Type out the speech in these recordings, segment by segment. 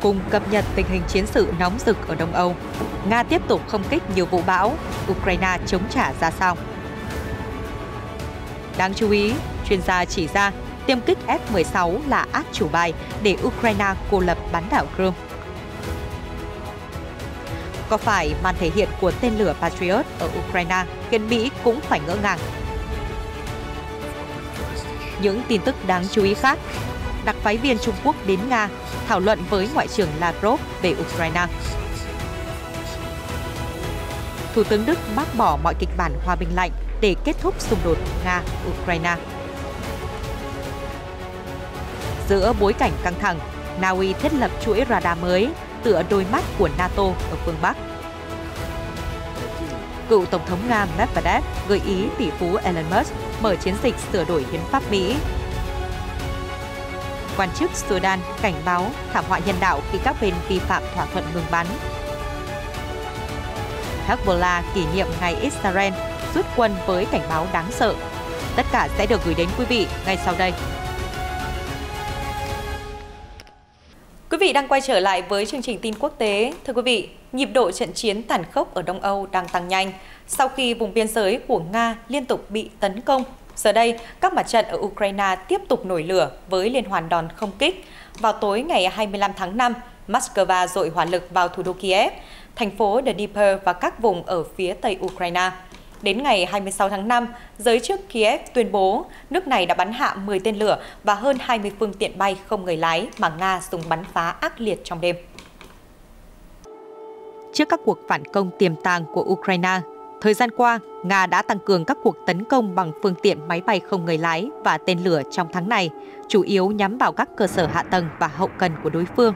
cùng cập nhật tình hình chiến sự nóng rực ở Đông Âu. Nga tiếp tục không kích nhiều vụ bão, Ukraine chống trả ra sao? Đáng chú ý, chuyên gia chỉ ra tiêm kích F-16 là át chủ bài để Ukraine cô lập bán đảo Crimea. Có phải màn thể hiện của tên lửa Patriot ở Ukraine khiến Mỹ cũng phải ngỡ ngàng? Những tin tức đáng chú ý khác đặc phái viên Trung Quốc đến Nga thảo luận với Ngoại trưởng Lavrov về Ukraine. Thủ tướng Đức bác bỏ mọi kịch bản hòa bình lạnh để kết thúc xung đột Nga-Ukraine. Giữa bối cảnh căng thẳng, Na Uy thiết lập chuỗi radar mới tựa đôi mắt của NATO ở phương Bắc. Cựu Tổng thống Nga Medvedev gợi ý tỷ phú Elon Musk mở chiến dịch sửa đổi hiến pháp Mỹ Quan chức Sudan cảnh báo thảm họa nhân đạo khi các bên vi phạm thỏa thuận ngừng bắn. Hezbollah kỷ niệm ngày Israel rút quân với cảnh báo đáng sợ. Tất cả sẽ được gửi đến quý vị ngay sau đây. Quý vị đang quay trở lại với chương trình tin quốc tế. Thưa quý vị, nhịp độ trận chiến tàn khốc ở Đông Âu đang tăng nhanh sau khi vùng biên giới của Nga liên tục bị tấn công Giờ đây, các mặt trận ở Ukraine tiếp tục nổi lửa với liên hoàn đòn không kích. Vào tối ngày 25 tháng 5, Moscow dội hỏa lực vào thủ đô Kiev, thành phố Dnipro và các vùng ở phía tây Ukraine. Đến ngày 26 tháng 5, giới chức Kiev tuyên bố nước này đã bắn hạ 10 tên lửa và hơn 20 phương tiện bay không người lái mà Nga dùng bắn phá ác liệt trong đêm. Trước các cuộc phản công tiềm tàng của Ukraine, Thời gian qua, Nga đã tăng cường các cuộc tấn công bằng phương tiện máy bay không người lái và tên lửa trong tháng này, chủ yếu nhắm vào các cơ sở hạ tầng và hậu cần của đối phương.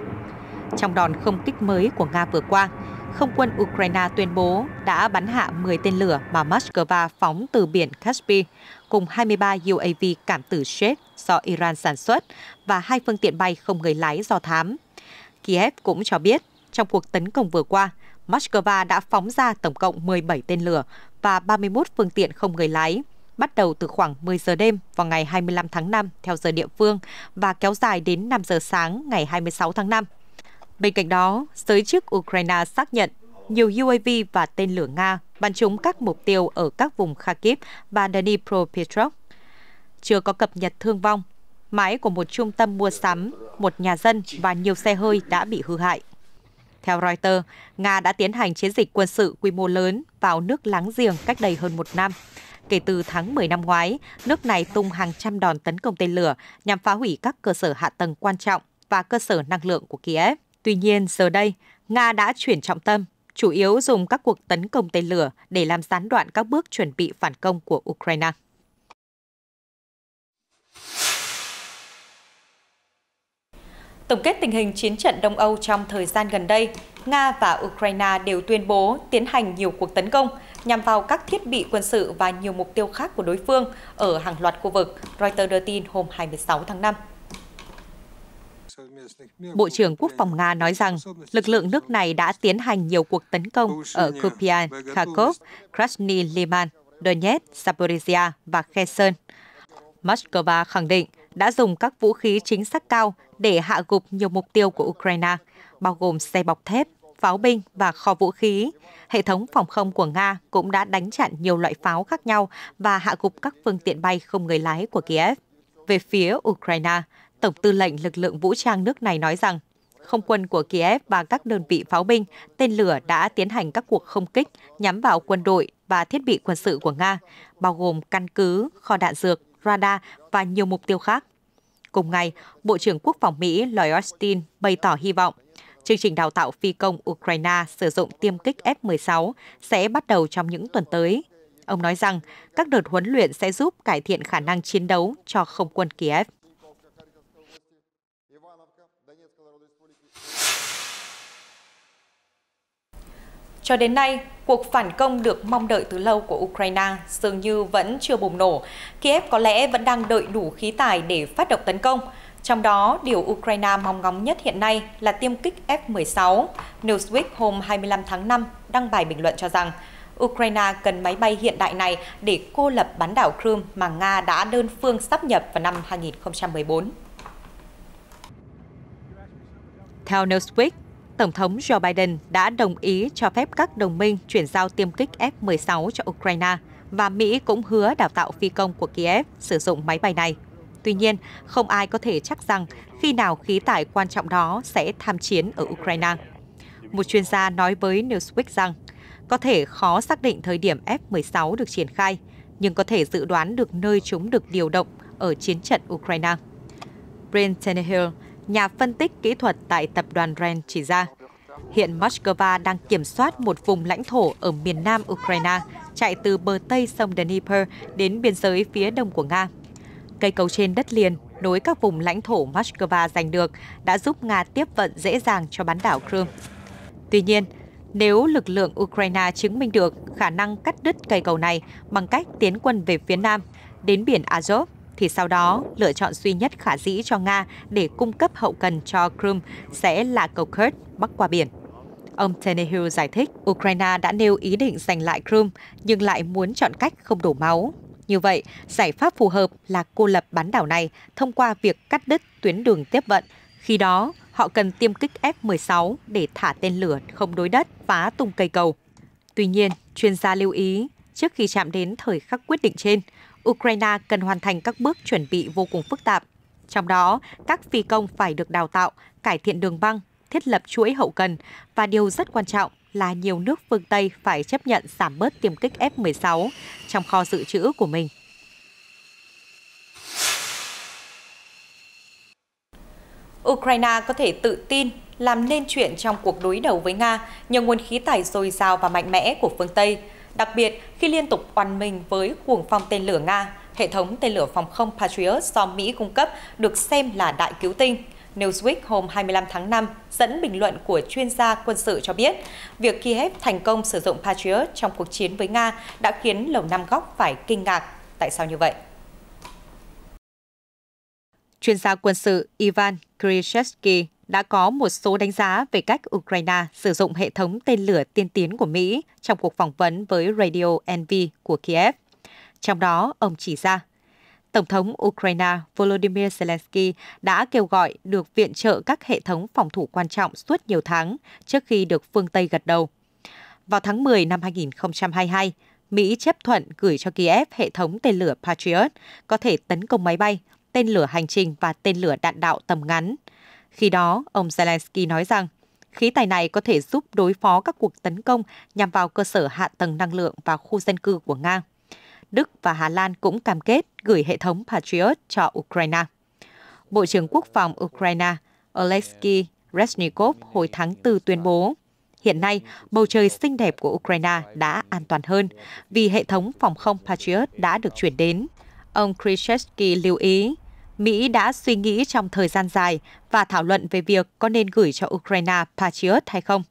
Trong đòn không kích mới của Nga vừa qua, không quân Ukraine tuyên bố đã bắn hạ 10 tên lửa mà Moscow phóng từ biển Kaspi, cùng 23 UAV cảm tử Shep do Iran sản xuất và hai phương tiện bay không người lái do thám. Kiev cũng cho biết, trong cuộc tấn công vừa qua, Moscow đã phóng ra tổng cộng 17 tên lửa và 31 phương tiện không người lái, bắt đầu từ khoảng 10 giờ đêm vào ngày 25 tháng 5 theo giờ địa phương và kéo dài đến 5 giờ sáng ngày 26 tháng 5. Bên cạnh đó, giới chức Ukraine xác nhận nhiều UAV và tên lửa Nga bắn trúng các mục tiêu ở các vùng Kharkiv và Dnipropetrovsk. Chưa có cập nhật thương vong, mái của một trung tâm mua sắm, một nhà dân và nhiều xe hơi đã bị hư hại. Theo Reuters, Nga đã tiến hành chiến dịch quân sự quy mô lớn vào nước láng giềng cách đây hơn một năm. Kể từ tháng 10 năm ngoái, nước này tung hàng trăm đòn tấn công tên lửa nhằm phá hủy các cơ sở hạ tầng quan trọng và cơ sở năng lượng của Kiev. Tuy nhiên, giờ đây, Nga đã chuyển trọng tâm, chủ yếu dùng các cuộc tấn công tên lửa để làm gián đoạn các bước chuẩn bị phản công của Ukraine. Tổng kết tình hình chiến trận Đông Âu trong thời gian gần đây, Nga và Ukraine đều tuyên bố tiến hành nhiều cuộc tấn công nhằm vào các thiết bị quân sự và nhiều mục tiêu khác của đối phương ở hàng loạt khu vực, Reuters đưa tin hôm 26 tháng 5. Bộ trưởng Quốc phòng Nga nói rằng lực lượng nước này đã tiến hành nhiều cuộc tấn công ở Kupiansk, Kharkov, Krasny Liman, Donetsk, Zaporizhia và Kherson. Moscow khẳng định đã dùng các vũ khí chính xác cao để hạ gục nhiều mục tiêu của Ukraine, bao gồm xe bọc thép, pháo binh và kho vũ khí. Hệ thống phòng không của Nga cũng đã đánh chặn nhiều loại pháo khác nhau và hạ gục các phương tiện bay không người lái của Kiev. Về phía Ukraine, Tổng tư lệnh lực lượng vũ trang nước này nói rằng không quân của Kiev và các đơn vị pháo binh, tên lửa đã tiến hành các cuộc không kích nhắm vào quân đội và thiết bị quân sự của Nga, bao gồm căn cứ, kho đạn dược, radar và nhiều mục tiêu khác. Cùng ngày, Bộ trưởng Quốc phòng Mỹ Lloyd Austin bày tỏ hy vọng chương trình đào tạo phi công Ukraine sử dụng tiêm kích F-16 sẽ bắt đầu trong những tuần tới. Ông nói rằng các đợt huấn luyện sẽ giúp cải thiện khả năng chiến đấu cho không quân Kiev. Cho đến nay, cuộc phản công được mong đợi từ lâu của Ukraine dường như vẫn chưa bùng nổ. Kiev có lẽ vẫn đang đợi đủ khí tài để phát động tấn công. Trong đó, điều Ukraine mong ngóng nhất hiện nay là tiêm kích F-16. Newsweek hôm 25 tháng 5 đăng bài bình luận cho rằng Ukraine cần máy bay hiện đại này để cô lập bán đảo Crimea mà Nga đã đơn phương sắp nhập vào năm 2014. Theo Newsweek, Tổng thống Joe Biden đã đồng ý cho phép các đồng minh chuyển giao tiêm kích F-16 cho Ukraine và Mỹ cũng hứa đào tạo phi công của Kiev sử dụng máy bay này. Tuy nhiên, không ai có thể chắc rằng khi nào khí tải quan trọng đó sẽ tham chiến ở Ukraine. Một chuyên gia nói với Newsweek rằng, có thể khó xác định thời điểm F-16 được triển khai, nhưng có thể dự đoán được nơi chúng được điều động ở chiến trận Ukraine. Brent Tannehill, nhà phân tích kỹ thuật tại tập đoàn REN chỉ ra. Hiện Moscow đang kiểm soát một vùng lãnh thổ ở miền nam Ukraine, chạy từ bờ tây sông Dnieper đến biên giới phía đông của Nga. Cây cầu trên đất liền nối các vùng lãnh thổ Moscow giành được đã giúp Nga tiếp vận dễ dàng cho bán đảo Crimea. Tuy nhiên, nếu lực lượng Ukraine chứng minh được khả năng cắt đứt cây cầu này bằng cách tiến quân về phía nam, đến biển Azov, thì sau đó lựa chọn duy nhất khả dĩ cho Nga để cung cấp hậu cần cho Crimea sẽ là cầu Kerch bắc qua biển. Ông Tenehu giải thích Ukraine đã nêu ý định giành lại Crimea nhưng lại muốn chọn cách không đổ máu. Như vậy, giải pháp phù hợp là cô lập bán đảo này thông qua việc cắt đứt tuyến đường tiếp vận. Khi đó, họ cần tiêm kích F-16 để thả tên lửa không đối đất phá tung cây cầu. Tuy nhiên, chuyên gia lưu ý, trước khi chạm đến thời khắc quyết định trên, Ukraine cần hoàn thành các bước chuẩn bị vô cùng phức tạp. Trong đó, các phi công phải được đào tạo, cải thiện đường băng, thiết lập chuỗi hậu cần và điều rất quan trọng là nhiều nước phương Tây phải chấp nhận giảm bớt tiềm kích F-16 trong kho dự trữ của mình. Ukraine có thể tự tin làm nên chuyện trong cuộc đối đầu với Nga nhờ nguồn khí tài dồi dào và mạnh mẽ của phương Tây – đặc biệt khi liên tục oằn mình với cuồng phong tên lửa Nga. Hệ thống tên lửa phòng không Patriot do Mỹ cung cấp được xem là đại cứu tinh. Newsweek hôm 25 tháng 5 dẫn bình luận của chuyên gia quân sự cho biết, việc Kiev thành công sử dụng Patriot trong cuộc chiến với Nga đã khiến Lầu Năm Góc phải kinh ngạc. Tại sao như vậy? Chuyên gia quân sự Ivan Krishevsky đã có một số đánh giá về cách Ukraine sử dụng hệ thống tên lửa tiên tiến của Mỹ trong cuộc phỏng vấn với Radio NV của Kiev. Trong đó, ông chỉ ra, Tổng thống Ukraine Volodymyr Zelensky đã kêu gọi được viện trợ các hệ thống phòng thủ quan trọng suốt nhiều tháng trước khi được phương Tây gật đầu. Vào tháng 10 năm 2022, Mỹ chấp thuận gửi cho Kiev hệ thống tên lửa Patriot có thể tấn công máy bay, tên lửa hành trình và tên lửa đạn đạo tầm ngắn khi đó, ông Zelensky nói rằng khí tài này có thể giúp đối phó các cuộc tấn công nhằm vào cơ sở hạ tầng năng lượng và khu dân cư của Nga. Đức và Hà Lan cũng cam kết gửi hệ thống Patriot cho Ukraine. Bộ trưởng Quốc phòng Ukraine Oleksiy Reznikov hồi tháng 4 tuyên bố, hiện nay bầu trời xinh đẹp của Ukraine đã an toàn hơn vì hệ thống phòng không Patriot đã được chuyển đến. Ông Krzyzewski lưu ý, Mỹ đã suy nghĩ trong thời gian dài và thảo luận về việc có nên gửi cho Ukraine Patriot hay không.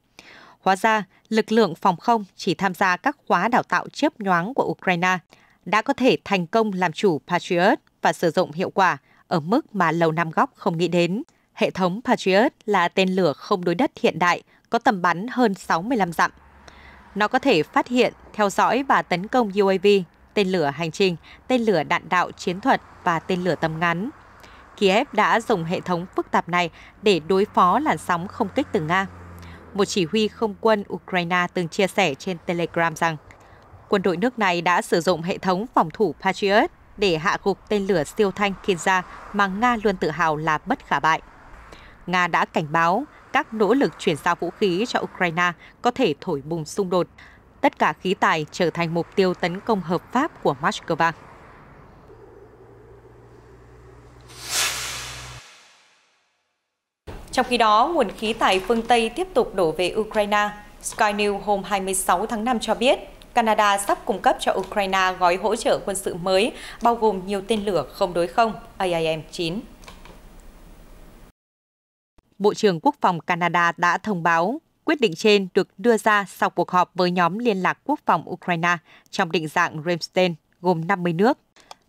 Hóa ra, lực lượng phòng không chỉ tham gia các khóa đào tạo chớp nhoáng của Ukraine đã có thể thành công làm chủ Patriot và sử dụng hiệu quả ở mức mà Lầu Năm Góc không nghĩ đến. Hệ thống Patriot là tên lửa không đối đất hiện đại có tầm bắn hơn 65 dặm. Nó có thể phát hiện, theo dõi và tấn công UAV, tên lửa hành trình, tên lửa đạn đạo chiến thuật và tên lửa tầm ngắn, Kiev đã dùng hệ thống phức tạp này để đối phó làn sóng không kích từ Nga. Một chỉ huy không quân Ukraine từng chia sẻ trên Telegram rằng quân đội nước này đã sử dụng hệ thống phòng thủ Patriot để hạ gục tên lửa siêu thanh Kinza mà Nga luôn tự hào là bất khả bại. Nga đã cảnh báo các nỗ lực chuyển giao vũ khí cho Ukraine có thể thổi bùng xung đột. Tất cả khí tài trở thành mục tiêu tấn công hợp pháp của Moscow. Trong khi đó, nguồn khí thải phương Tây tiếp tục đổ về Ukraine. Sky News hôm 26 tháng 5 cho biết, Canada sắp cung cấp cho Ukraine gói hỗ trợ quân sự mới, bao gồm nhiều tên lửa không đối không AIM-9. Bộ trưởng Quốc phòng Canada đã thông báo quyết định trên được đưa ra sau cuộc họp với nhóm liên lạc quốc phòng Ukraine trong định dạng Ramstein gồm 50 nước.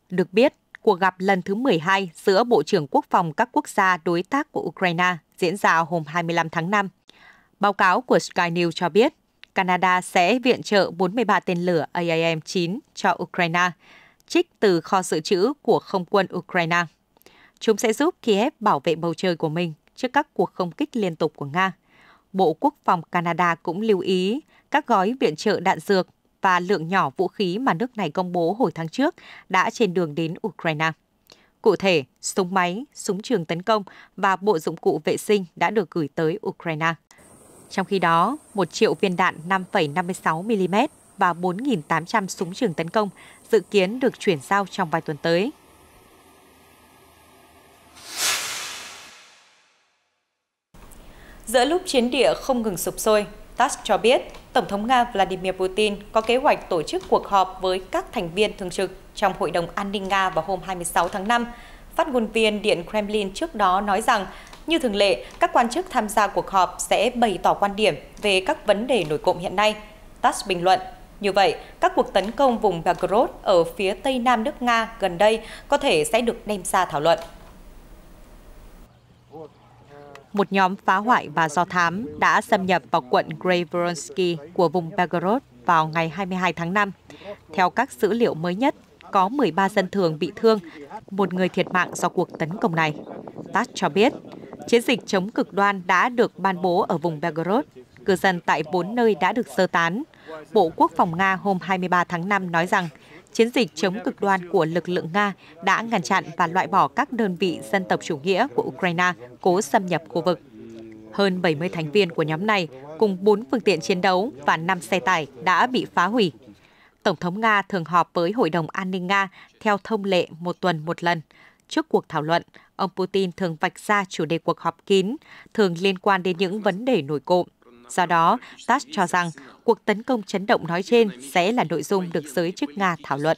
Được biết, cuộc gặp lần thứ 12 giữa Bộ trưởng Quốc phòng các quốc gia đối tác của Ukraine diễn ra hôm 25 tháng 5. Báo cáo của Sky News cho biết, Canada sẽ viện trợ 43 tên lửa AIM-9 cho Ukraine, trích từ kho dự trữ của không quân Ukraine. Chúng sẽ giúp Kiev bảo vệ bầu trời của mình trước các cuộc không kích liên tục của Nga. Bộ Quốc phòng Canada cũng lưu ý các gói viện trợ đạn dược và lượng nhỏ vũ khí mà nước này công bố hồi tháng trước đã trên đường đến Ukraine. Cụ thể, súng máy, súng trường tấn công và bộ dụng cụ vệ sinh đã được gửi tới Ukraine. Trong khi đó, 1 triệu viên đạn 5,56mm và 4.800 súng trường tấn công dự kiến được chuyển giao trong vài tuần tới. Giữa lúc chiến địa không ngừng sụp sôi, TASS cho biết, Tổng thống Nga Vladimir Putin có kế hoạch tổ chức cuộc họp với các thành viên thường trực trong Hội đồng An ninh Nga vào hôm 26 tháng 5. Phát ngôn viên Điện Kremlin trước đó nói rằng, như thường lệ, các quan chức tham gia cuộc họp sẽ bày tỏ quan điểm về các vấn đề nổi cộm hiện nay. TASS bình luận, như vậy, các cuộc tấn công vùng Belgorod ở phía tây nam nước Nga gần đây có thể sẽ được đem ra thảo luận một nhóm phá hoại và do thám đã xâm nhập vào quận Grebronsky của vùng Belgorod vào ngày 22 tháng 5. Theo các dữ liệu mới nhất, có 13 dân thường bị thương, một người thiệt mạng do cuộc tấn công này. TASS cho biết, chiến dịch chống cực đoan đã được ban bố ở vùng Belgorod. Cư dân tại bốn nơi đã được sơ tán. Bộ Quốc phòng Nga hôm 23 tháng 5 nói rằng chiến dịch chống cực đoan của lực lượng Nga đã ngăn chặn và loại bỏ các đơn vị dân tộc chủ nghĩa của Ukraine cố xâm nhập khu vực. Hơn 70 thành viên của nhóm này cùng 4 phương tiện chiến đấu và 5 xe tải đã bị phá hủy. Tổng thống Nga thường họp với Hội đồng An ninh Nga theo thông lệ một tuần một lần. Trước cuộc thảo luận, ông Putin thường vạch ra chủ đề cuộc họp kín, thường liên quan đến những vấn đề nổi cộng. Do đó, Tass cho rằng cuộc tấn công chấn động nói trên sẽ là nội dung được giới chức Nga thảo luận.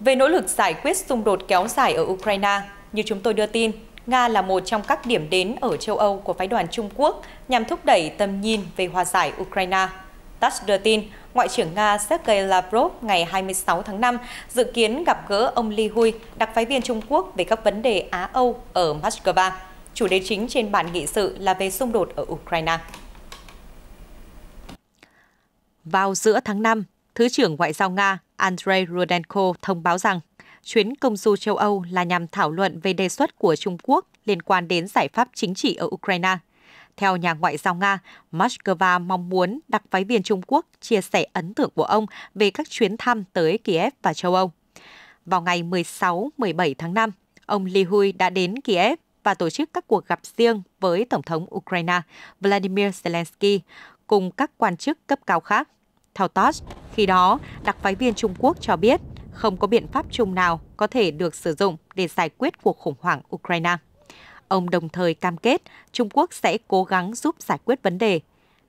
Về nỗ lực giải quyết xung đột kéo dài ở Ukraine, như chúng tôi đưa tin, Nga là một trong các điểm đến ở châu Âu của phái đoàn Trung Quốc nhằm thúc đẩy tầm nhìn về hòa giải Ukraine. TASS đưa tin, Ngoại trưởng Nga Sergei Lavrov ngày 26 tháng 5 dự kiến gặp gỡ ông Li Hui, đặc phái viên Trung Quốc về các vấn đề Á-Âu ở Moscow. Chủ đề chính trên bản nghị sự là về xung đột ở Ukraine. Vào giữa tháng 5, Thứ trưởng Ngoại giao Nga Andrei Rudenko thông báo rằng chuyến công du châu Âu là nhằm thảo luận về đề xuất của Trung Quốc liên quan đến giải pháp chính trị ở Ukraine theo nhà ngoại giao Nga, Moscow mong muốn đặc phái viên Trung Quốc chia sẻ ấn tượng của ông về các chuyến thăm tới Kiev và châu Âu. Vào ngày 16-17 tháng 5, ông Li Hui đã đến Kiev và tổ chức các cuộc gặp riêng với Tổng thống Ukraine Vladimir Zelensky cùng các quan chức cấp cao khác. Theo TASS, khi đó, đặc phái viên Trung Quốc cho biết không có biện pháp chung nào có thể được sử dụng để giải quyết cuộc khủng hoảng Ukraine. Ông đồng thời cam kết Trung Quốc sẽ cố gắng giúp giải quyết vấn đề.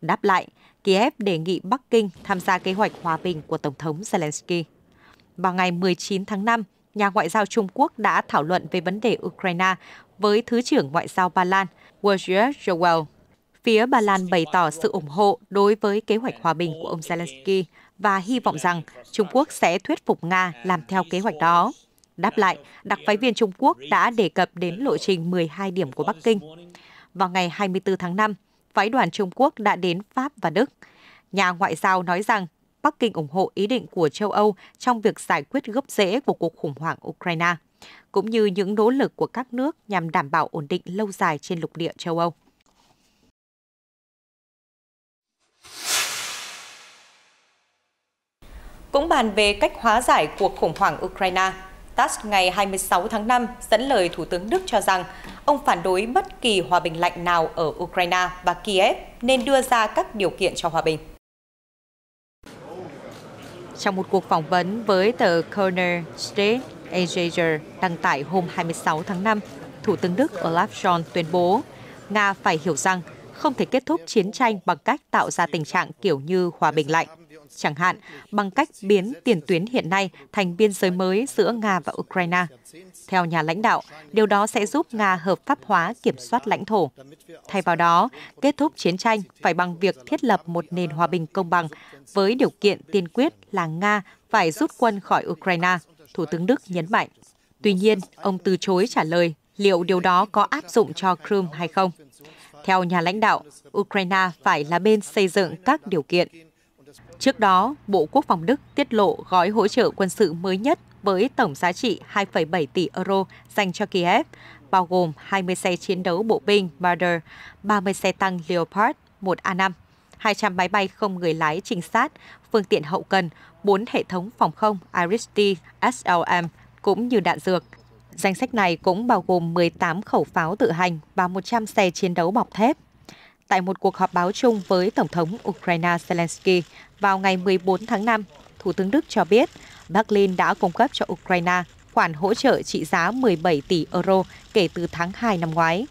Đáp lại, Kiev đề nghị Bắc Kinh tham gia kế hoạch hòa bình của Tổng thống Zelensky. Vào ngày 19 tháng 5, nhà ngoại giao Trung Quốc đã thảo luận về vấn đề Ukraine với Thứ trưởng Ngoại giao Ba Lan, Wojciech Joel. Phía Ba Lan bày tỏ sự ủng hộ đối với kế hoạch hòa bình của ông Zelensky và hy vọng rằng Trung Quốc sẽ thuyết phục Nga làm theo kế hoạch đó. Đáp lại, đặc phái viên Trung Quốc đã đề cập đến lộ trình 12 điểm của Bắc Kinh. Vào ngày 24 tháng 5, phái đoàn Trung Quốc đã đến Pháp và Đức. Nhà ngoại giao nói rằng Bắc Kinh ủng hộ ý định của châu Âu trong việc giải quyết gốc rễ của cuộc khủng hoảng Ukraine, cũng như những nỗ lực của các nước nhằm đảm bảo ổn định lâu dài trên lục địa châu Âu. Cũng bàn về cách hóa giải cuộc khủng hoảng Ukraine, TASS ngày 26 tháng 5 dẫn lời Thủ tướng Đức cho rằng ông phản đối bất kỳ hòa bình lạnh nào ở Ukraine và Kiev nên đưa ra các điều kiện cho hòa bình. Trong một cuộc phỏng vấn với tờ Kölner State Ager đăng tải hôm 26 tháng 5, Thủ tướng Đức Olaf Scholz tuyên bố Nga phải hiểu rằng không thể kết thúc chiến tranh bằng cách tạo ra tình trạng kiểu như hòa bình lạnh chẳng hạn, bằng cách biến tiền tuyến hiện nay thành biên giới mới giữa Nga và Ukraine. Theo nhà lãnh đạo, điều đó sẽ giúp Nga hợp pháp hóa kiểm soát lãnh thổ. Thay vào đó, kết thúc chiến tranh phải bằng việc thiết lập một nền hòa bình công bằng, với điều kiện tiên quyết là Nga phải rút quân khỏi Ukraine, Thủ tướng Đức nhấn mạnh. Tuy nhiên, ông từ chối trả lời liệu điều đó có áp dụng cho Crimea hay không. Theo nhà lãnh đạo, Ukraine phải là bên xây dựng các điều kiện Trước đó, Bộ Quốc phòng Đức tiết lộ gói hỗ trợ quân sự mới nhất với tổng giá trị 2,7 tỷ euro dành cho Kiev, bao gồm 20 xe chiến đấu bộ binh Marder, 30 xe tăng Leopard 1A5, 200 máy bay không người lái trinh sát, phương tiện hậu cần, 4 hệ thống phòng không Iris-T SLM cũng như đạn dược. Danh sách này cũng bao gồm 18 khẩu pháo tự hành và 100 xe chiến đấu bọc thép tại một cuộc họp báo chung với Tổng thống Ukraine Zelensky vào ngày 14 tháng 5, Thủ tướng Đức cho biết Berlin đã cung cấp cho Ukraine khoản hỗ trợ trị giá 17 tỷ euro kể từ tháng 2 năm ngoái.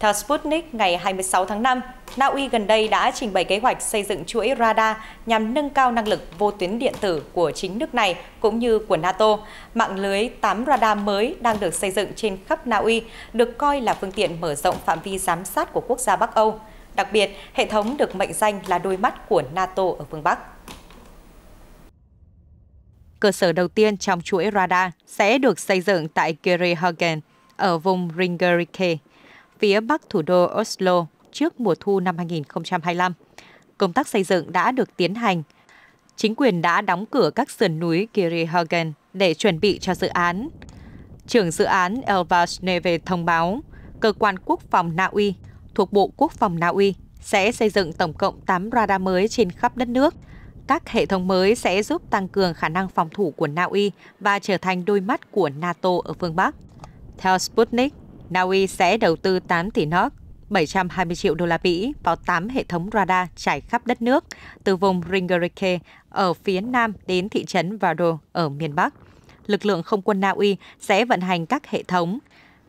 Theo Sputnik, ngày 26 tháng 5, Na Uy gần đây đã trình bày kế hoạch xây dựng chuỗi radar nhằm nâng cao năng lực vô tuyến điện tử của chính nước này cũng như của NATO. Mạng lưới 8 radar mới đang được xây dựng trên khắp Na Uy được coi là phương tiện mở rộng phạm vi giám sát của quốc gia Bắc Âu. Đặc biệt, hệ thống được mệnh danh là đôi mắt của NATO ở phương Bắc cơ sở đầu tiên trong chuỗi radar sẽ được xây dựng tại Gerehagen ở vùng Ringerike phía bắc thủ đô Oslo trước mùa thu năm 2025. Công tác xây dựng đã được tiến hành. Chính quyền đã đóng cửa các sườn núi Kirihagen để chuẩn bị cho dự án. Trưởng dự án Elva Sneve thông báo, cơ quan quốc phòng Na Uy thuộc Bộ Quốc phòng Na Uy sẽ xây dựng tổng cộng 8 radar mới trên khắp đất nước. Các hệ thống mới sẽ giúp tăng cường khả năng phòng thủ của Na Uy và trở thành đôi mắt của NATO ở phương Bắc. Theo Sputnik, Na Uy sẽ đầu tư 8 tỷ NOK, 720 triệu đô la Mỹ vào 8 hệ thống radar trải khắp đất nước, từ vùng Ringerike ở phía nam đến thị trấn Vado ở miền Bắc. Lực lượng không quân Na Uy sẽ vận hành các hệ thống.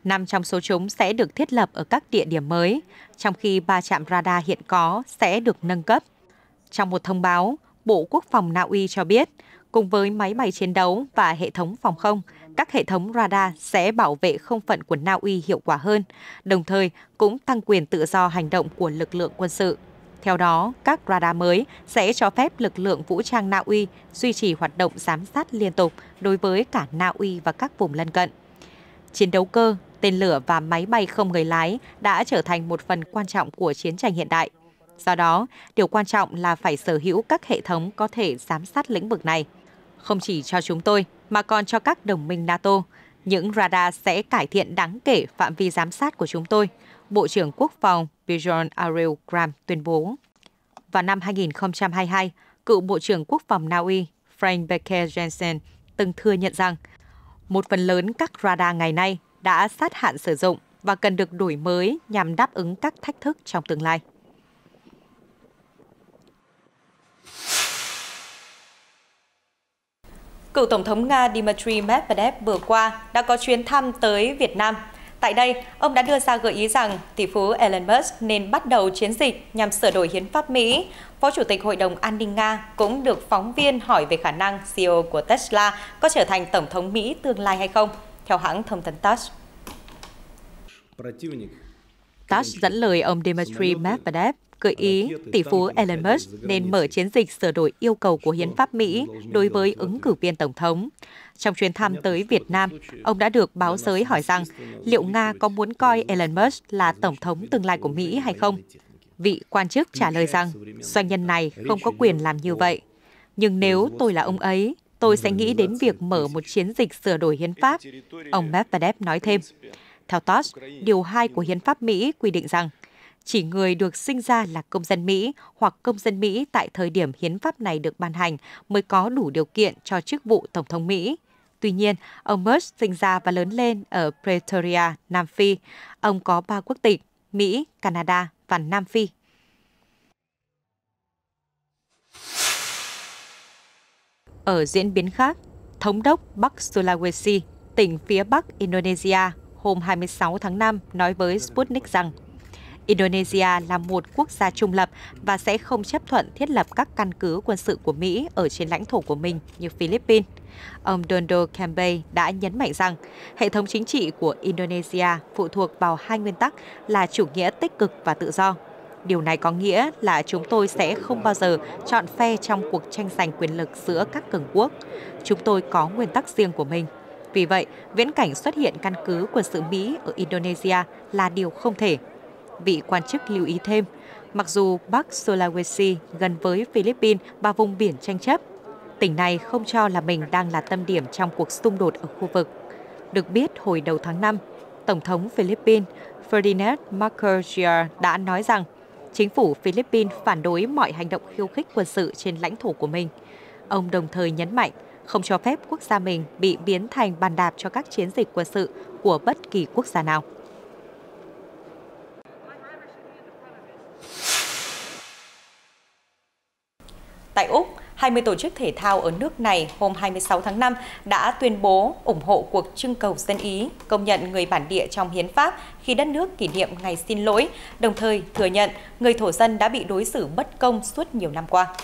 Năm trong số chúng sẽ được thiết lập ở các địa điểm mới, trong khi ba trạm radar hiện có sẽ được nâng cấp. Trong một thông báo, Bộ Quốc phòng Na Uy cho biết, cùng với máy bay chiến đấu và hệ thống phòng không, các hệ thống radar sẽ bảo vệ không phận của Na Uy hiệu quả hơn, đồng thời cũng tăng quyền tự do hành động của lực lượng quân sự. Theo đó, các radar mới sẽ cho phép lực lượng vũ trang Na Uy duy trì hoạt động giám sát liên tục đối với cả Na Uy và các vùng lân cận. Chiến đấu cơ, tên lửa và máy bay không người lái đã trở thành một phần quan trọng của chiến tranh hiện đại. Do đó, điều quan trọng là phải sở hữu các hệ thống có thể giám sát lĩnh vực này. Không chỉ cho chúng tôi, mà còn cho các đồng minh NATO. Những radar sẽ cải thiện đáng kể phạm vi giám sát của chúng tôi, Bộ trưởng Quốc phòng Bjorn Ariel Gram tuyên bố. Vào năm 2022, cựu Bộ trưởng Quốc phòng Na Uy Frank Becker Jensen từng thừa nhận rằng một phần lớn các radar ngày nay đã sát hạn sử dụng và cần được đổi mới nhằm đáp ứng các thách thức trong tương lai. Cựu Tổng thống Nga Dmitry Medvedev vừa qua đã có chuyến thăm tới Việt Nam. Tại đây, ông đã đưa ra gợi ý rằng tỷ phú Elon Musk nên bắt đầu chiến dịch nhằm sửa đổi hiến pháp Mỹ. Phó Chủ tịch Hội đồng An ninh Nga cũng được phóng viên hỏi về khả năng CEO của Tesla có trở thành Tổng thống Mỹ tương lai hay không, theo hãng thông tấn TASS. TASS dẫn lời ông Dmitry Medvedev gợi ý tỷ phú Elon Musk nên mở chiến dịch sửa đổi yêu cầu của hiến pháp Mỹ đối với ứng cử viên tổng thống. Trong chuyến thăm tới Việt Nam, ông đã được báo giới hỏi rằng liệu Nga có muốn coi Elon Musk là tổng thống tương lai của Mỹ hay không? Vị quan chức trả lời rằng doanh nhân này không có quyền làm như vậy. Nhưng nếu tôi là ông ấy, tôi sẽ nghĩ đến việc mở một chiến dịch sửa đổi hiến pháp, ông Medvedev nói thêm. Theo TOS, Điều 2 của Hiến pháp Mỹ quy định rằng chỉ người được sinh ra là công dân Mỹ hoặc công dân Mỹ tại thời điểm hiến pháp này được ban hành mới có đủ điều kiện cho chức vụ Tổng thống Mỹ. Tuy nhiên, ông Merz sinh ra và lớn lên ở Pretoria, Nam Phi. Ông có ba quốc tịch, Mỹ, Canada và Nam Phi. Ở diễn biến khác, Thống đốc Bắc Sulawesi, tỉnh phía Bắc Indonesia hôm 26 tháng 5 nói với Sputnik rằng Indonesia là một quốc gia trung lập và sẽ không chấp thuận thiết lập các căn cứ quân sự của Mỹ ở trên lãnh thổ của mình như Philippines. Ông Dondo Campbell đã nhấn mạnh rằng hệ thống chính trị của Indonesia phụ thuộc vào hai nguyên tắc là chủ nghĩa tích cực và tự do. Điều này có nghĩa là chúng tôi sẽ không bao giờ chọn phe trong cuộc tranh giành quyền lực giữa các cường quốc. Chúng tôi có nguyên tắc riêng của mình vì vậy, viễn cảnh xuất hiện căn cứ quân sự Mỹ ở Indonesia là điều không thể. Vị quan chức lưu ý thêm, mặc dù Bắc Sulawesi gần với Philippines và vùng biển tranh chấp, tỉnh này không cho là mình đang là tâm điểm trong cuộc xung đột ở khu vực. Được biết, hồi đầu tháng 5, Tổng thống Philippines Ferdinand Marcos Jr. đã nói rằng chính phủ Philippines phản đối mọi hành động khiêu khích quân sự trên lãnh thổ của mình. Ông đồng thời nhấn mạnh không cho phép quốc gia mình bị biến thành bàn đạp cho các chiến dịch quân sự của bất kỳ quốc gia nào. Tại Úc, 20 tổ chức thể thao ở nước này hôm 26 tháng 5 đã tuyên bố ủng hộ cuộc trưng cầu dân Ý công nhận người bản địa trong hiến pháp khi đất nước kỷ niệm ngày xin lỗi, đồng thời thừa nhận người thổ dân đã bị đối xử bất công suốt nhiều năm qua.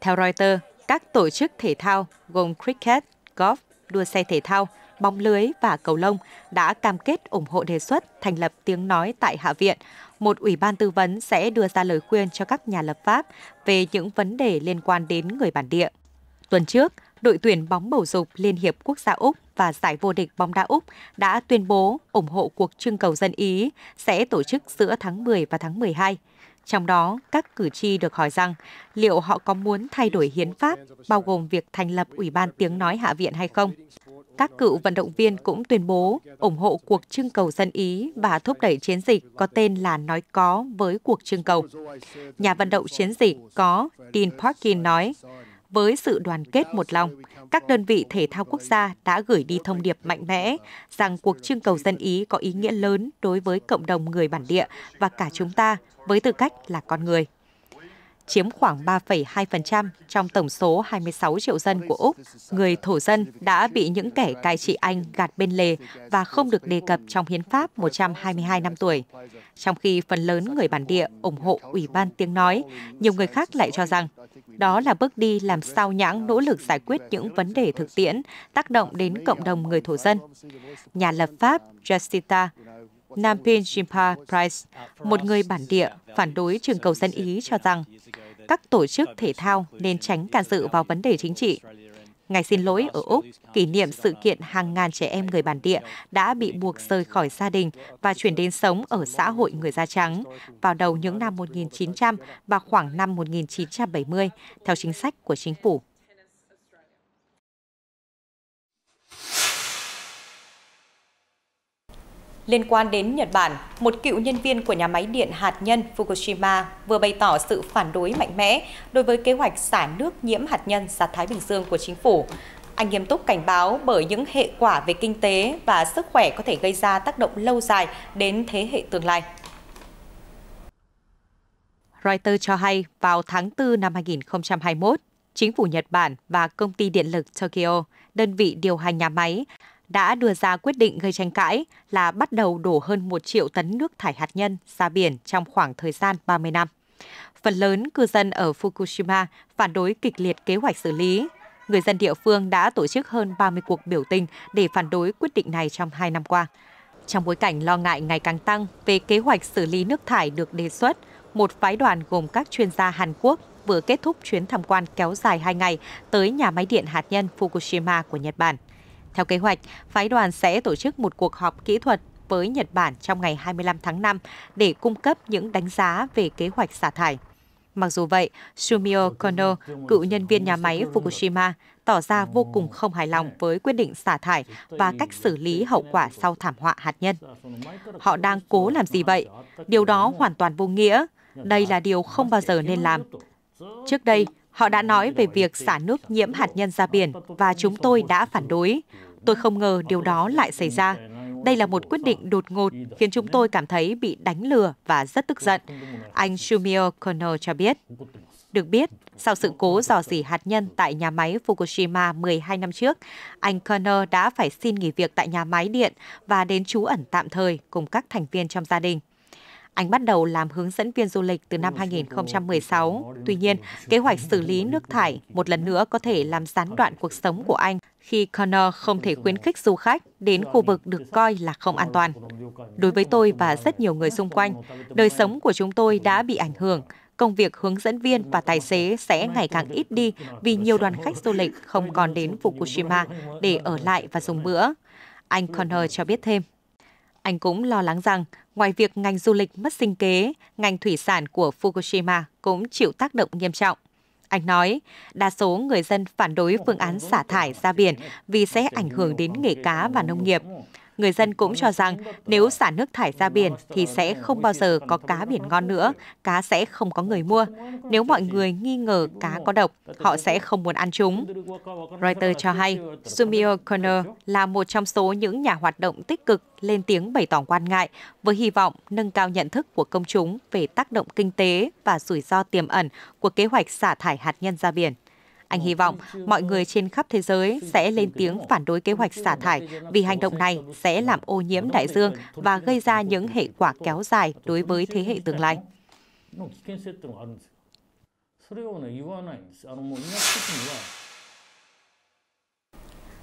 Theo Reuters, các tổ chức thể thao gồm cricket, golf, đua xe thể thao, bóng lưới và cầu lông đã cam kết ủng hộ đề xuất thành lập tiếng nói tại Hạ viện. Một ủy ban tư vấn sẽ đưa ra lời khuyên cho các nhà lập pháp về những vấn đề liên quan đến người bản địa. Tuần trước, đội tuyển bóng bầu dục Liên hiệp quốc gia Úc và giải vô địch bóng đá Úc đã tuyên bố ủng hộ cuộc trưng cầu dân Ý sẽ tổ chức giữa tháng 10 và tháng 12. Trong đó, các cử tri được hỏi rằng liệu họ có muốn thay đổi hiến pháp, bao gồm việc thành lập Ủy ban tiếng nói Hạ viện hay không. Các cựu vận động viên cũng tuyên bố ủng hộ cuộc trưng cầu dân Ý và thúc đẩy chiến dịch có tên là Nói Có với cuộc trưng cầu. Nhà vận động chiến dịch có Dean Parkin nói, với sự đoàn kết một lòng, các đơn vị thể thao quốc gia đã gửi đi thông điệp mạnh mẽ rằng cuộc trưng cầu dân Ý có ý nghĩa lớn đối với cộng đồng người bản địa và cả chúng ta với tư cách là con người chiếm khoảng 3,2% trong tổng số 26 triệu dân của Úc, người thổ dân đã bị những kẻ cai trị Anh gạt bên lề và không được đề cập trong hiến pháp 122 năm tuổi. Trong khi phần lớn người bản địa ủng hộ Ủy ban tiếng nói, nhiều người khác lại cho rằng đó là bước đi làm sao nhãng nỗ lực giải quyết những vấn đề thực tiễn tác động đến cộng đồng người thổ dân. Nhà lập pháp Jacita Nampin Jinpa Price, một người bản địa phản đối trường cầu dân Ý cho rằng các tổ chức thể thao nên tránh can dự vào vấn đề chính trị. Ngày xin lỗi ở Úc kỷ niệm sự kiện hàng ngàn trẻ em người bản địa đã bị buộc rời khỏi gia đình và chuyển đến sống ở xã hội người da trắng vào đầu những năm 1900 và khoảng năm 1970 theo chính sách của chính phủ. Liên quan đến Nhật Bản, một cựu nhân viên của nhà máy điện hạt nhân Fukushima vừa bày tỏ sự phản đối mạnh mẽ đối với kế hoạch xả nước nhiễm hạt nhân ra Thái Bình Dương của chính phủ. Anh nghiêm túc cảnh báo bởi những hệ quả về kinh tế và sức khỏe có thể gây ra tác động lâu dài đến thế hệ tương lai. Reuters cho hay vào tháng 4 năm 2021, chính phủ Nhật Bản và công ty điện lực Tokyo, đơn vị điều hành nhà máy, đã đưa ra quyết định gây tranh cãi là bắt đầu đổ hơn 1 triệu tấn nước thải hạt nhân ra biển trong khoảng thời gian 30 năm. Phần lớn cư dân ở Fukushima phản đối kịch liệt kế hoạch xử lý. Người dân địa phương đã tổ chức hơn 30 cuộc biểu tình để phản đối quyết định này trong 2 năm qua. Trong bối cảnh lo ngại ngày càng tăng về kế hoạch xử lý nước thải được đề xuất, một phái đoàn gồm các chuyên gia Hàn Quốc vừa kết thúc chuyến tham quan kéo dài 2 ngày tới nhà máy điện hạt nhân Fukushima của Nhật Bản. Theo kế hoạch, phái đoàn sẽ tổ chức một cuộc họp kỹ thuật với Nhật Bản trong ngày 25 tháng 5 để cung cấp những đánh giá về kế hoạch xả thải. Mặc dù vậy, Sumio Kono, cựu nhân viên nhà máy Fukushima, tỏ ra vô cùng không hài lòng với quyết định xả thải và cách xử lý hậu quả sau thảm họa hạt nhân. Họ đang cố làm gì vậy? Điều đó hoàn toàn vô nghĩa. Đây là điều không bao giờ nên làm. Trước đây, họ đã nói về việc xả nước nhiễm hạt nhân ra biển và chúng tôi đã phản đối. Tôi không ngờ điều đó lại xảy ra. Đây là một quyết định đột ngột khiến chúng tôi cảm thấy bị đánh lừa và rất tức giận. Anh Shumio Kono cho biết. Được biết, sau sự cố dò dỉ hạt nhân tại nhà máy Fukushima 12 năm trước, anh Kono đã phải xin nghỉ việc tại nhà máy điện và đến trú ẩn tạm thời cùng các thành viên trong gia đình. Anh bắt đầu làm hướng dẫn viên du lịch từ năm 2016. Tuy nhiên, kế hoạch xử lý nước thải một lần nữa có thể làm gián đoạn cuộc sống của anh khi Connor không thể khuyến khích du khách đến khu vực được coi là không an toàn. Đối với tôi và rất nhiều người xung quanh, đời sống của chúng tôi đã bị ảnh hưởng. Công việc hướng dẫn viên và tài xế sẽ ngày càng ít đi vì nhiều đoàn khách du lịch không còn đến Fukushima để ở lại và dùng bữa. Anh Connor cho biết thêm anh cũng lo lắng rằng ngoài việc ngành du lịch mất sinh kế, ngành thủy sản của Fukushima cũng chịu tác động nghiêm trọng. Anh nói, đa số người dân phản đối phương án xả thải ra biển vì sẽ ảnh hưởng đến nghề cá và nông nghiệp. Người dân cũng cho rằng nếu xả nước thải ra biển thì sẽ không bao giờ có cá biển ngon nữa, cá sẽ không có người mua. Nếu mọi người nghi ngờ cá có độc, họ sẽ không muốn ăn chúng. Reuters cho hay, Sumio Connor là một trong số những nhà hoạt động tích cực lên tiếng bày tỏ quan ngại với hy vọng nâng cao nhận thức của công chúng về tác động kinh tế và rủi ro tiềm ẩn của kế hoạch xả thải hạt nhân ra biển. Anh hy vọng mọi người trên khắp thế giới sẽ lên tiếng phản đối kế hoạch xả thải vì hành động này sẽ làm ô nhiễm đại dương và gây ra những hệ quả kéo dài đối với thế hệ tương lai.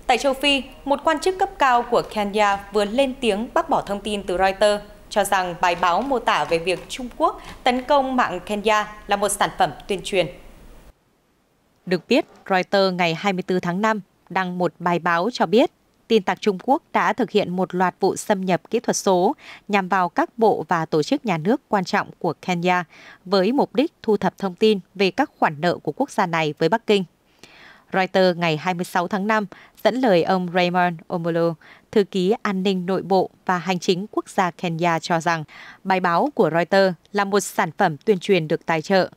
Tại châu Phi, một quan chức cấp cao của Kenya vừa lên tiếng bác bỏ thông tin từ Reuters cho rằng bài báo mô tả về việc Trung Quốc tấn công mạng Kenya là một sản phẩm tuyên truyền được biết, Reuters ngày 24 tháng 5 đăng một bài báo cho biết tin tặc Trung Quốc đã thực hiện một loạt vụ xâm nhập kỹ thuật số nhằm vào các bộ và tổ chức nhà nước quan trọng của Kenya với mục đích thu thập thông tin về các khoản nợ của quốc gia này với Bắc Kinh. Reuters ngày 26 tháng 5 dẫn lời ông Raymond Omolo, thư ký an ninh nội bộ và hành chính quốc gia Kenya cho rằng bài báo của Reuters là một sản phẩm tuyên truyền được tài trợ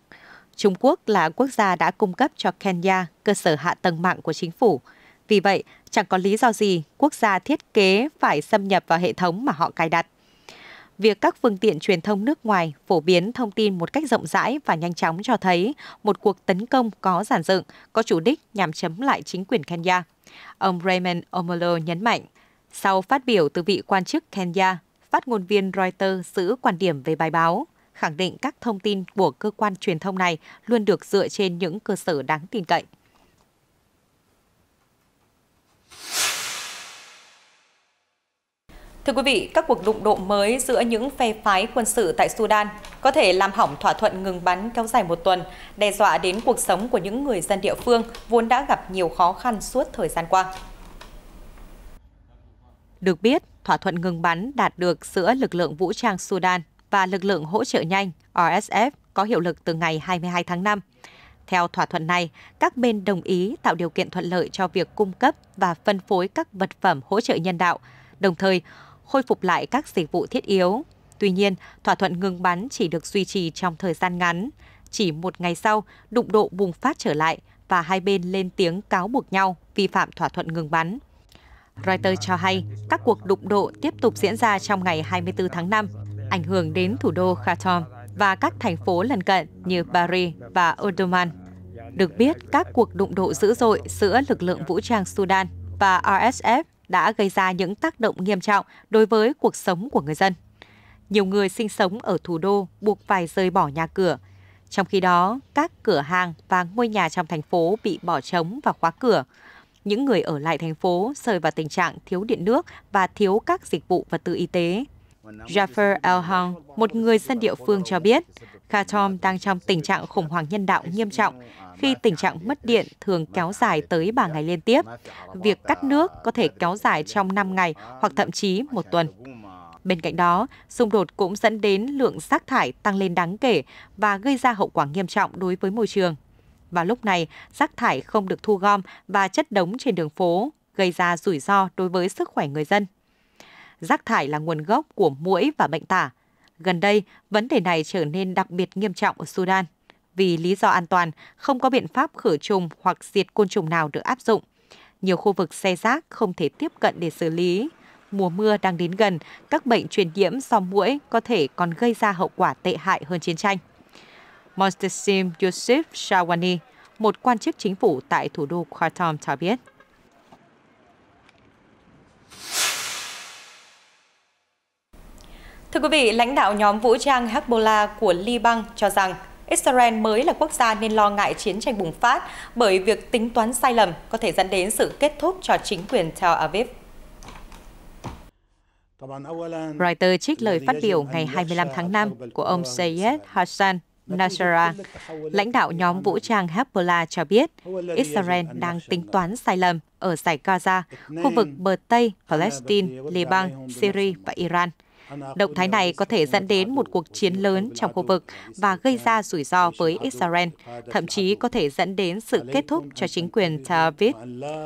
Trung Quốc là quốc gia đã cung cấp cho Kenya cơ sở hạ tầng mạng của chính phủ. Vì vậy, chẳng có lý do gì quốc gia thiết kế phải xâm nhập vào hệ thống mà họ cài đặt. Việc các phương tiện truyền thông nước ngoài phổ biến thông tin một cách rộng rãi và nhanh chóng cho thấy một cuộc tấn công có giản dựng, có chủ đích nhằm chấm lại chính quyền Kenya. Ông Raymond Omolo nhấn mạnh, sau phát biểu từ vị quan chức Kenya, phát ngôn viên Reuters giữ quan điểm về bài báo – khẳng định các thông tin của cơ quan truyền thông này luôn được dựa trên những cơ sở đáng tin cậy. Thưa quý vị, các cuộc đụng độ mới giữa những phe phái quân sự tại Sudan có thể làm hỏng thỏa thuận ngừng bắn kéo dài một tuần, đe dọa đến cuộc sống của những người dân địa phương vốn đã gặp nhiều khó khăn suốt thời gian qua. Được biết, thỏa thuận ngừng bắn đạt được giữa lực lượng vũ trang Sudan và lực lượng hỗ trợ nhanh RSF có hiệu lực từ ngày 22 tháng 5. Theo thỏa thuận này, các bên đồng ý tạo điều kiện thuận lợi cho việc cung cấp và phân phối các vật phẩm hỗ trợ nhân đạo, đồng thời khôi phục lại các dịch vụ thiết yếu. Tuy nhiên, thỏa thuận ngừng bắn chỉ được duy trì trong thời gian ngắn. Chỉ một ngày sau, đụng độ bùng phát trở lại và hai bên lên tiếng cáo buộc nhau vi phạm thỏa thuận ngừng bắn. Reuters cho hay các cuộc đụng độ tiếp tục diễn ra trong ngày 24 tháng 5 ảnh hưởng đến thủ đô Khartoum và các thành phố lân cận như Paris và Omdurman. Được biết, các cuộc đụng độ dữ dội giữa lực lượng vũ trang Sudan và RSF đã gây ra những tác động nghiêm trọng đối với cuộc sống của người dân. Nhiều người sinh sống ở thủ đô buộc phải rời bỏ nhà cửa. Trong khi đó, các cửa hàng và ngôi nhà trong thành phố bị bỏ trống và khóa cửa. Những người ở lại thành phố rơi vào tình trạng thiếu điện nước và thiếu các dịch vụ vật tư y tế Jaffer El Hong, một người dân địa phương cho biết, Khartoum đang trong tình trạng khủng hoảng nhân đạo nghiêm trọng khi tình trạng mất điện thường kéo dài tới 3 ngày liên tiếp. Việc cắt nước có thể kéo dài trong 5 ngày hoặc thậm chí một tuần. Bên cạnh đó, xung đột cũng dẫn đến lượng rác thải tăng lên đáng kể và gây ra hậu quả nghiêm trọng đối với môi trường. Và lúc này, rác thải không được thu gom và chất đống trên đường phố, gây ra rủi ro đối với sức khỏe người dân rác thải là nguồn gốc của muỗi và bệnh tả. Gần đây, vấn đề này trở nên đặc biệt nghiêm trọng ở Sudan. Vì lý do an toàn, không có biện pháp khử trùng hoặc diệt côn trùng nào được áp dụng. Nhiều khu vực xe rác không thể tiếp cận để xử lý. Mùa mưa đang đến gần, các bệnh truyền nhiễm do muỗi có thể còn gây ra hậu quả tệ hại hơn chiến tranh. Mostasim Yusuf Shawani, một quan chức chính phủ tại thủ đô Khartoum cho biết. Thưa quý vị, lãnh đạo nhóm vũ trang Hezbollah của Liban cho rằng Israel mới là quốc gia nên lo ngại chiến tranh bùng phát bởi việc tính toán sai lầm có thể dẫn đến sự kết thúc cho chính quyền Tel Aviv. Reuters trích lời phát biểu ngày 25 tháng 5 của ông Sayed Hassan Nasrallah, lãnh đạo nhóm vũ trang Hezbollah cho biết Israel đang tính toán sai lầm ở giải Gaza, khu vực bờ Tây, Palestine, Liban, Syria và Iran – Động thái này có thể dẫn đến một cuộc chiến lớn trong khu vực và gây ra rủi ro với Israel, thậm chí có thể dẫn đến sự kết thúc cho chính quyền Tel Aviv,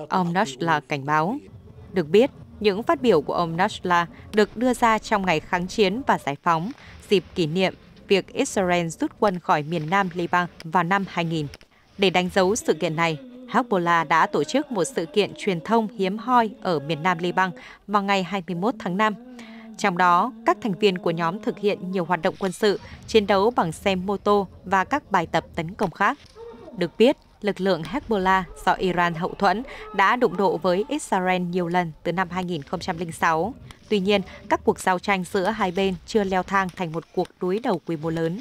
ông Nasrallah cảnh báo. Được biết, những phát biểu của ông Nasrallah được đưa ra trong ngày kháng chiến và giải phóng, dịp kỷ niệm việc Israel rút quân khỏi miền Nam Liban vào năm 2000. Để đánh dấu sự kiện này, Hezbollah đã tổ chức một sự kiện truyền thông hiếm hoi ở miền Nam Liban vào ngày 21 tháng 5. Trong đó, các thành viên của nhóm thực hiện nhiều hoạt động quân sự, chiến đấu bằng xe mô tô và các bài tập tấn công khác. Được biết, lực lượng Hezbollah do Iran hậu thuẫn đã đụng độ với Israel nhiều lần từ năm 2006. Tuy nhiên, các cuộc giao tranh giữa hai bên chưa leo thang thành một cuộc đối đầu quy mô lớn.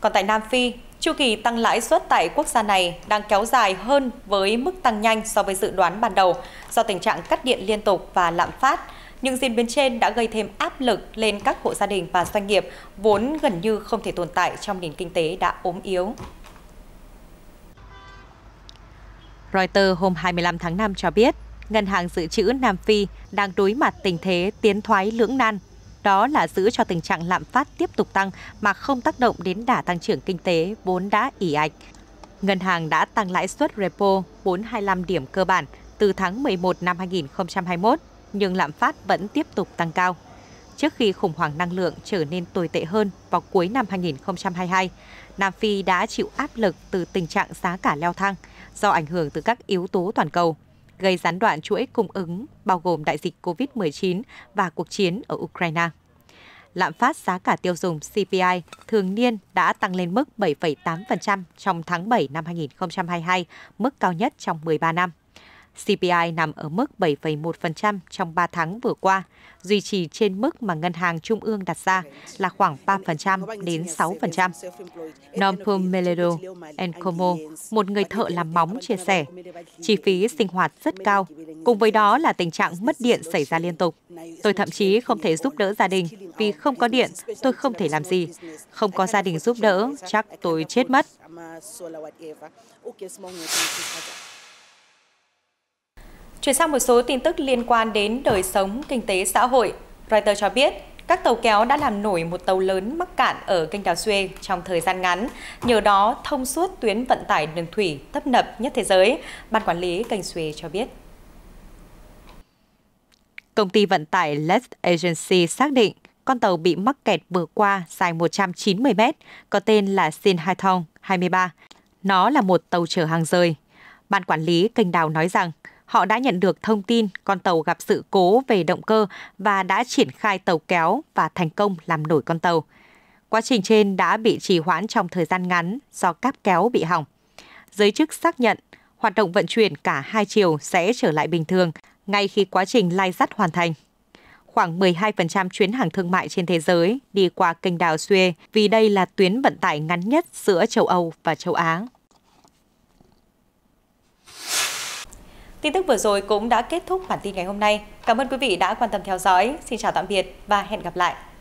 Còn tại Nam Phi, Chu kỳ tăng lãi suất tại quốc gia này đang kéo dài hơn với mức tăng nhanh so với dự đoán ban đầu do tình trạng cắt điện liên tục và lạm phát. Những diễn biến trên đã gây thêm áp lực lên các hộ gia đình và doanh nghiệp vốn gần như không thể tồn tại trong nền kinh tế đã ốm yếu. Reuters hôm 25 tháng 5 cho biết, Ngân hàng Dự trữ Nam Phi đang đối mặt tình thế tiến thoái lưỡng nan đó là giữ cho tình trạng lạm phát tiếp tục tăng mà không tác động đến đả tăng trưởng kinh tế vốn đã ỉ ạch. Ngân hàng đã tăng lãi suất repo 425 điểm cơ bản từ tháng 11 năm 2021, nhưng lạm phát vẫn tiếp tục tăng cao. Trước khi khủng hoảng năng lượng trở nên tồi tệ hơn vào cuối năm 2022, Nam Phi đã chịu áp lực từ tình trạng giá cả leo thang do ảnh hưởng từ các yếu tố toàn cầu gây gián đoạn chuỗi cung ứng, bao gồm đại dịch COVID-19 và cuộc chiến ở Ukraine. Lạm phát giá cả tiêu dùng CPI thường niên đã tăng lên mức 7,8% trong tháng 7 năm 2022, mức cao nhất trong 13 năm. CPI nằm ở mức 7,1% trong 3 tháng vừa qua – duy trì trên mức mà Ngân hàng Trung ương đặt ra là khoảng 3% đến 6%. Nompum Meledo Encomo, một người thợ làm móng, chia sẻ, chi phí sinh hoạt rất cao, cùng với đó là tình trạng mất điện xảy ra liên tục. Tôi thậm chí không thể giúp đỡ gia đình vì không có điện, tôi không thể làm gì. Không có gia đình giúp đỡ, chắc tôi chết mất. Chuyển sang một số tin tức liên quan đến đời sống, kinh tế, xã hội. Reuters cho biết, các tàu kéo đã làm nổi một tàu lớn mắc cạn ở kênh đào Suez trong thời gian ngắn. Nhờ đó, thông suốt tuyến vận tải đường thủy tấp nập nhất thế giới, Ban Quản lý kênh Suez cho biết. Công ty vận tải Let Agency xác định con tàu bị mắc kẹt vừa qua dài 190 mét, có tên là Sin Hai Thong 23. Nó là một tàu chở hàng rời. Ban quản lý kênh đào nói rằng họ đã nhận được thông tin con tàu gặp sự cố về động cơ và đã triển khai tàu kéo và thành công làm nổi con tàu. Quá trình trên đã bị trì hoãn trong thời gian ngắn do cáp kéo bị hỏng. Giới chức xác nhận hoạt động vận chuyển cả hai chiều sẽ trở lại bình thường ngay khi quá trình lai dắt hoàn thành. Khoảng 12% chuyến hàng thương mại trên thế giới đi qua kênh đào Suez vì đây là tuyến vận tải ngắn nhất giữa châu Âu và châu Á. Tin tức vừa rồi cũng đã kết thúc bản tin ngày hôm nay. Cảm ơn quý vị đã quan tâm theo dõi. Xin chào tạm biệt và hẹn gặp lại.